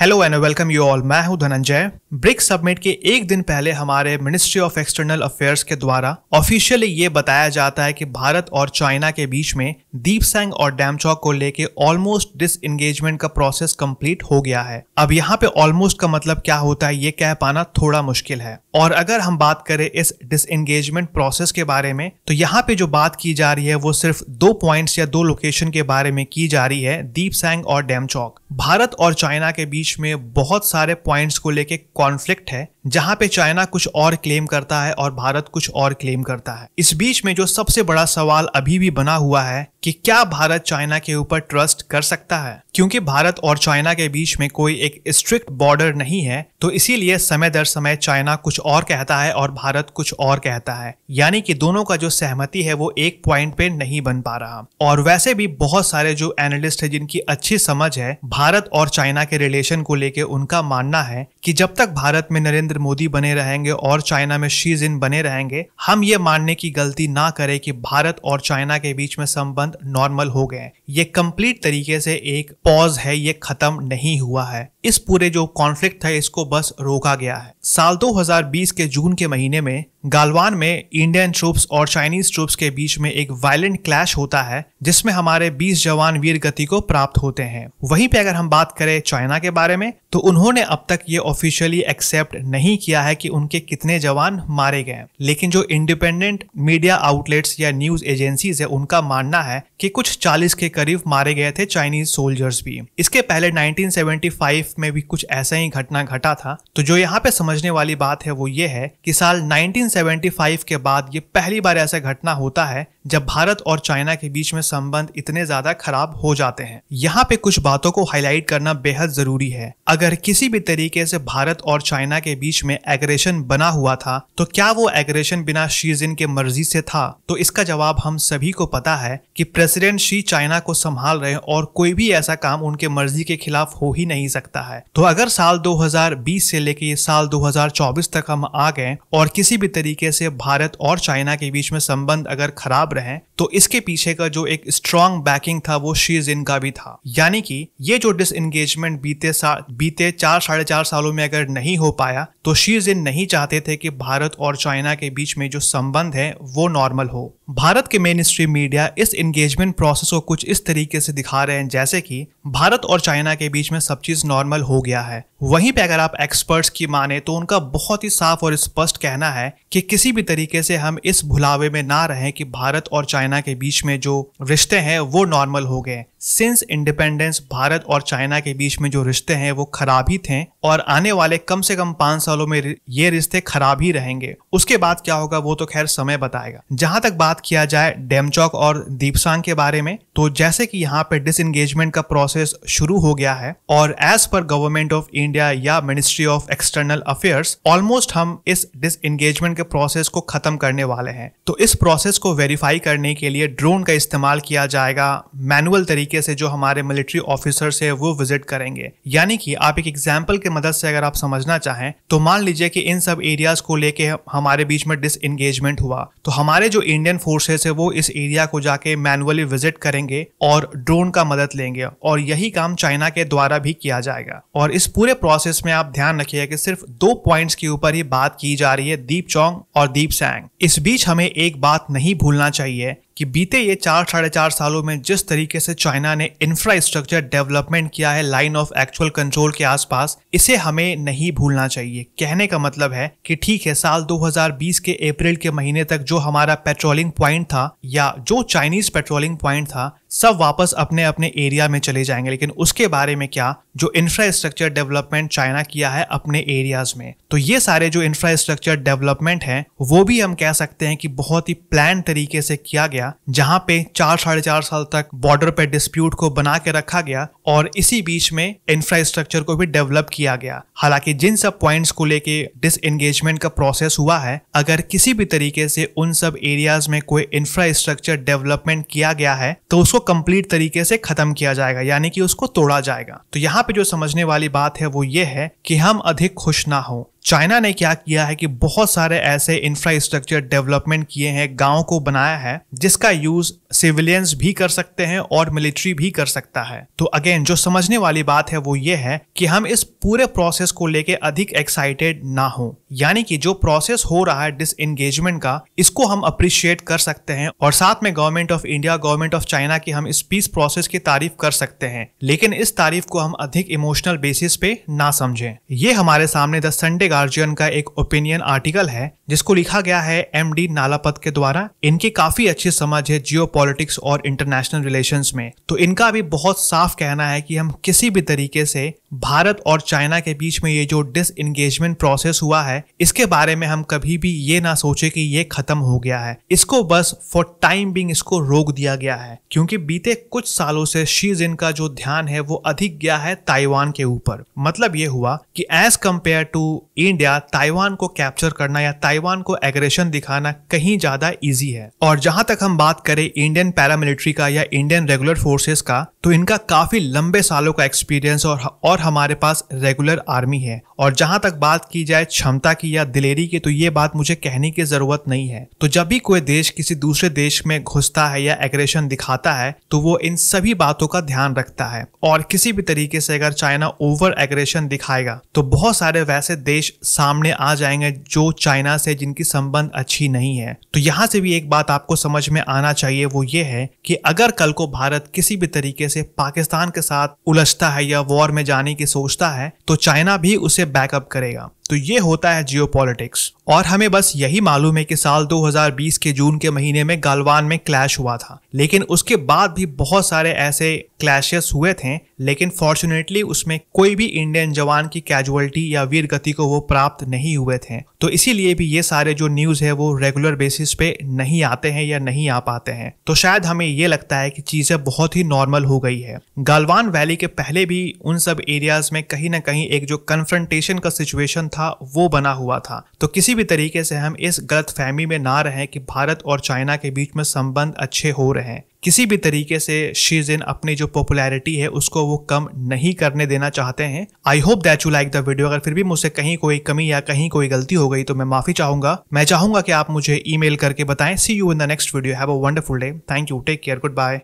hello and welcome you all मैं हूं Dhananjay BRICS submit के एक दिन पहले हमारे मिनिस्ट्री ऑफ एक्सटर्नल अफेयर्स के द्वारा ऑफिशियली ये बताया जाता है कि भारत और चाइना के बीच में दीप सैंग और डैमचौक को लेके ऑलमोस्ट डिस एंगेजमेंट का प्रोसेस कंप्लीट हो गया है अब यहाँ पे ऑलमोस्ट का मतलब क्या होता है ये कह पाना थोड़ा मुश्किल है और अगर हम बात करें इस डिस एंगेजमेंट प्रोसेस के बारे में तो यहाँ पे जो बात की जा रही है वो सिर्फ दो पॉइंट्स या दो लोकेशन के बारे में की जा रही है दीप सैंग और डैमचौक भारत और चाइना के बीच में बहुत सारे पॉइंट्स को लेके कॉन्फ्लिक्ट है जहां पे चाइना कुछ और क्लेम करता है और भारत कुछ और क्लेम करता है इस बीच में जो सबसे बड़ा सवाल अभी भी बना हुआ है कि क्या भारत चाइना के ऊपर ट्रस्ट कर सकता है क्योंकि भारत और चाइना के बीच में कोई एक स्ट्रिक्ट बॉर्डर नहीं है तो इसीलिए समय दर समय चाइना कुछ और कहता है और भारत कुछ और कहता है यानी कि दोनों का जो सहमति है वो एक पॉइंट पे नहीं बन पा रहा और वैसे भी बहुत सारे जो एनालिस्ट है जिनकी अच्छी समझ है भारत और चाइना के रिलेशन को लेकर उनका मानना है कि जब तक भारत में नरेंद्र मोदी बने रहेंगे और चाइना में शी जिन बने रहेंगे हम ये मानने की गलती ना करें कि भारत और चाइना के बीच में संबंध नॉर्मल हो गए ये कंप्लीट तरीके से एक पॉज है ये खत्म नहीं हुआ है इस पूरे जो कॉन्फ्लिक्ट था इसको बस रोका गया है साल 2020 के जून के महीने में गालवान में इंडियन ट्रूप्स और चाइनीज ट्रूप्स के बीच में एक वायलेंट क्लैश होता है जिसमें हमारे 20 जवान वीर गति को प्राप्त होते हैं वहीं पे अगर हम बात करें चाइना के बारे में तो उन्होंने अब तक ये ऑफिशियली एक्सेप्ट नहीं किया है कि उनके कितने जवान मारे गए लेकिन जो इंडिपेंडेंट मीडिया आउटलेट्स या न्यूज एजेंसीज है उनका मानना है कि कुछ 40 के करीब मारे गए थे चाइनीज सोल्जर्स भी इसके पहले 1975 में भी कुछ ऐसा ही घटना घटा था तो जो यहाँ पे समझने वाली बात है वो ये है कि साल नाइनटीन 1975 के बाद ये पहली बार ऐसा घटना होता है जब भारत और चाइना के बीच में संबंध इतने ज्यादा खराब हो जाते हैं यहाँ पे कुछ बातों को हाईलाइट करना बेहद जरूरी है अगर किसी भी तरीके से भारत और चाइना के बीच में एग्रेशन बना हुआ था तो क्या वो एग्रेशन बिना शी जिन के मर्जी से था तो इसका जवाब हम सभी को पता है कि प्रेसिडेंट शी चाइना को संभाल रहे और कोई भी ऐसा काम उनके मर्जी के खिलाफ हो ही नहीं सकता है तो अगर साल दो से लेके साल दो तक हम आ गए और किसी भी तरीके से भारत और चाइना के बीच में संबंध अगर खराब हैं तो इसके पीछे का जो एक स्ट्रॉन्ग बैकिंग था वो शी जिन का भी था यानी कि ये जो डिसएंगेजमेंट बीते बीते चार साढ़े चार सालों में अगर नहीं हो पाया तो शी जिन नहीं चाहते थे कि भारत और चाइना के बीच में जो संबंध है वो नॉर्मल हो भारत के मेन स्ट्रीम मीडिया इस एंगेजमेंट प्रोसेस को कुछ इस तरीके से दिखा रहे हैं जैसे कि भारत और चाइना के बीच में सब चीज नॉर्मल हो गया है वहीं पे अगर आप एक्सपर्ट्स की माने तो उनका बहुत ही साफ और स्पष्ट कहना है कि किसी भी तरीके से हम इस भुलावे में ना रहें कि भारत और चाइना के बीच में जो रिश्ते हैं वो नॉर्मल हो गए सिंस इंडिपेंडेंस भारत और चाइना के बीच में जो रिश्ते हैं वो खराब ही थे और आने वाले कम से कम पांच सालों में ये रिश्ते खराब ही रहेंगे उसके बाद क्या होगा वो तो खैर समय बताएगा जहां तक बात किया जाए डेमचौक और दीपसांग के बारे में तो जैसे कि यहाँ पे डिसंगेजमेंट का प्रोसेस शुरू हो गया है और एज पर गवर्नमेंट ऑफ इंडिया या ministry of external affairs almost हम इस डिसंगेजमेंट के प्रोसेस को खत्म करने वाले हैं तो इस प्रोसेस को वेरीफाई करने के लिए ड्रोन का इस्तेमाल किया जाएगा मैनुअल तरीके तरीके से जो हमारे मिलिट्री ऑफिसर्स है वो विजिट करेंगे यानी कि आप एक एग्जाम्पल के मदद से अगर आप समझना चाहें तो मान लीजिए कि इन सब एरियाज को लेके हमारे बीच में डिस हुआ तो हमारे जो इंडियन फोर्सेस है वो इस एरिया को जाके मैनुअली विजिट करेंगे और ड्रोन का मदद लेंगे और यही काम चाइना के द्वारा भी किया जाएगा और इस पूरे प्रोसेस में आप ध्यान रखिए कि सिर्फ दो पॉइंट्स के ऊपर ही बात की जा रही है दीप चौंग और दीप सैंग इस बीच हमें एक बात नहीं भूलना चाहिए कि बीते ये चार साढ़े चार सालों में जिस तरीके से चाइना ने इंफ्रास्ट्रक्चर डेवलपमेंट किया है लाइन ऑफ एक्चुअल कंट्रोल के आसपास इसे हमें नहीं भूलना चाहिए कहने का मतलब है कि ठीक है साल 2020 के अप्रैल के महीने तक जो हमारा पेट्रोलिंग प्वाइंट था या जो चाइनीज पेट्रोलिंग प्वाइंट था सब वापस अपने अपने एरिया में चले जाएंगे लेकिन उसके बारे में क्या जो इंफ्रास्ट्रक्चर डेवलपमेंट चाइना किया है अपने एरियाज में तो ये सारे जो इंफ्रास्ट्रक्चर डेवलपमेंट है वो भी हम कह सकते हैं कि बहुत ही प्लान तरीके से किया गया जहां पे चार साढ़े चार साल तक बॉर्डर पे डिस्प्यूट को बना के रखा गया और इसी बीच में इंफ्रास्ट्रक्चर को भी डेवलप किया गया हालांकि जिन सब पॉइंट्स को लेके डिस एंगेजमेंट का प्रोसेस हुआ है अगर किसी भी तरीके से उन सब एरियाज में कोई इंफ्रास्ट्रक्चर डेवलपमेंट किया गया है तो उसको कंप्लीट तरीके से खत्म किया जाएगा यानी कि उसको तोड़ा जाएगा तो यहाँ पे जो समझने वाली बात है वो ये है कि हम अधिक खुश ना हो चाइना ने क्या किया है कि बहुत सारे ऐसे इंफ्रास्ट्रक्चर डेवलपमेंट किए हैं गांव को बनाया है जिसका यूज सिविलियंस भी कर सकते हैं और मिलिट्री भी कर सकता है तो अगेन जो समझने वाली बात है वो ये है कि हम इस पूरे प्रोसेस को लेके अधिक एक्साइटेड ना हो यानी कि जो प्रोसेस हो रहा है डिस एंगेजमेंट का इसको हम अप्रिशिएट कर सकते हैं और साथ में government of India government of China की हम इस पीस प्रोसेस की तारीफ कर सकते हैं लेकिन इस तारीफ को हम अधिक इमोशनल बेसिस पे ना समझें ये हमारे सामने द संडे गार्जियन का एक ओपिनियन आर्टिकल है जिसको लिखा गया है एम डी नालापत के द्वारा इनकी काफी अच्छी समझ है जियो और इंटरनेशनल रिलेशन में तो इनका भी बहुत साफ कहना है कि हम किसी भी तरीके से भारत और चाइना के बीच में ये जो डिस इंगेजमेंट प्रोसेस हुआ है इसके बारे में हम कभी भी ये ना सोचे कि ये खत्म हो गया है इसको बस फॉर टाइम बिंग इसको रोक दिया गया है क्योंकि बीते कुछ सालों से शी जिन का जो ध्यान है वो अधिक गया है ताइवान के ऊपर मतलब ये हुआ कि as compare to India Taiwan को कैप्चर करना या ताइवान को एग्रेशन दिखाना कहीं ज्यादा ईजी है और जहां तक हम बात करें इंडियन पैरामिलिट्री का या इंडियन रेगुलर फोर्सेस का तो इनका काफी लंबे सालों का एक्सपीरियंस और और और हमारे पास रेगुलर आर्मी है और जहां तक बात की जाए क्षमता की या दिलेरी की तो ये बात मुझे कहने की जरूरत नहीं है तो जब भी कोई देश किसी दूसरे देश में घुसता है या एग्रेशन दिखाता है तो वो इन सभी बातों का ध्यान रखता है और किसी भी तरीके से अगर चाइना ओवर एग्रेशन दिखाएगा तो बहुत सारे वैसे देश सामने आ जाएंगे जो चाइना से जिनकी संबंध अच्छी नहीं है तो यहाँ से भी एक बात आपको समझ में आना चाहिए वो ये है कि अगर कल को भारत किसी भी तरीके से पाकिस्तान के साथ उलझता है या वॉर में जाने बनाने की सोचता है तो चाइना भी उसे बैकअप करेगा तो ये होता है जियो और हमें बस यही मालूम है कि साल 2020 के जून के महीने में गालवान में क्लैश हुआ था लेकिन उसके बाद भी बहुत सारे ऐसे क्लैशेस हुए थे लेकिन फॉर्चुनेटली उसमें कोई भी इंडियन जवान की कैजुअलिटी या वीर गति को वो प्राप्त नहीं हुए थे तो इसीलिए भी ये सारे जो न्यूज है वो रेगुलर बेसिस पे नहीं आते हैं या नहीं आ पाते हैं तो शायद हमें ये लगता है कि चीजें बहुत ही नॉर्मल हो गई है गालवान वैली के पहले भी उन सब एरियाज में कहीं ना कहीं एक जो कन्फ्रंटेशन का सिचुएशन था था वो बना हुआ था तो किसी भी तरीके से हम इस गलत फहमी में ना रहें कि भारत और चाइना के बीच में संबंध अच्छे हो रहे हैं किसी भी तरीके से शी जिन अपनी जो पॉपुलैरिटी है उसको वो कम नहीं करने देना चाहते हैं I hope that you like the video अगर फिर भी मुझसे कहीं कोई कमी या कहीं कोई गलती हो गई तो मैं माफी चाहूंगा मैं चाहूंगा कि आप मुझे ईमेल करके बताएं see you in the next video have a wonderful day thank you take care good bye